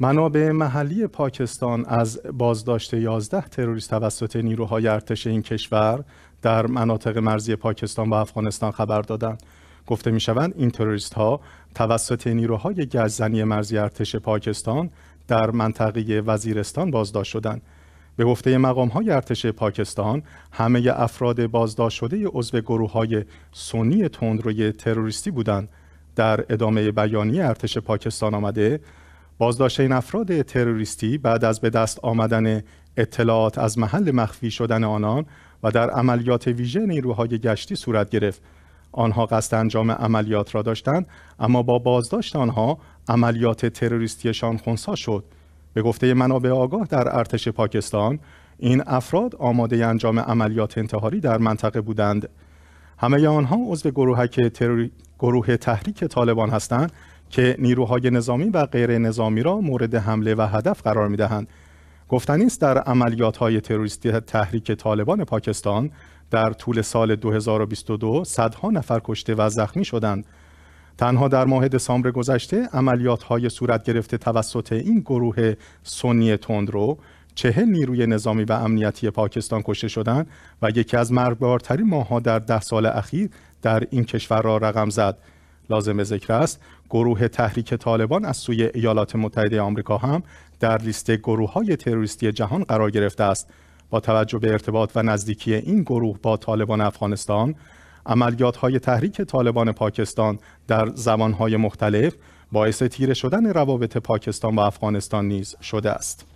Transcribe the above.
منابع محلی پاکستان از بازداشت 11 تروریست توسط نیروهای ارتش این کشور در مناطق مرزی پاکستان و افغانستان خبر دادند. گفته می این تروریست ها توسط نیروهای گزنی مرزی ارتش پاکستان در منطقه وزیرستان بازداشت شدند. به گفته مقام های ارتش پاکستان همه افراد بازداشت شده عضو گروه های سنی تندروی تروریستی بودند در ادامه بیانیه ارتش پاکستان آمده بازداشت این افراد تروریستی بعد از به دست آمدن اطلاعات از محل مخفی شدن آنان و در عملیات ویژه نیروهای گشتی صورت گرفت آنها قصد انجام عملیات را داشتند اما با بازداشت آنها عملیات تروریستیشان خونسا شد به گفته منابع آگاه در ارتش پاکستان این افراد آماده انجام عملیات انتحاری در منطقه بودند همه آنها عضو گروهک تروری... گروه تحریک طالبان هستند که نیروهای نظامی و غیر نظامی را مورد حمله و هدف قرار می دهند. گفتنی است در عملیات های تروریستی تحریک طالبان پاکستان در طول سال 2022 صدها نفر کشته و زخمی شدند. تنها در ماه دسامبر گذشته عملیات های صورت گرفته توسط این گروه سنی تندرو چهل نیروی نظامی و امنیتی پاکستان کشته شدند و یکی از مرگبارترین ماهها در ده سال اخیر در این کشور را رقم زد. لازم به ذکر است گروه تحریک طالبان از سوی ایالات متحده آمریکا هم در لیست گروه های تروریستی جهان قرار گرفته است با توجه به ارتباط و نزدیکی این گروه با طالبان افغانستان عملیات های تحریک طالبان پاکستان در زمان مختلف باعث تیره شدن روابط پاکستان و افغانستان نیز شده است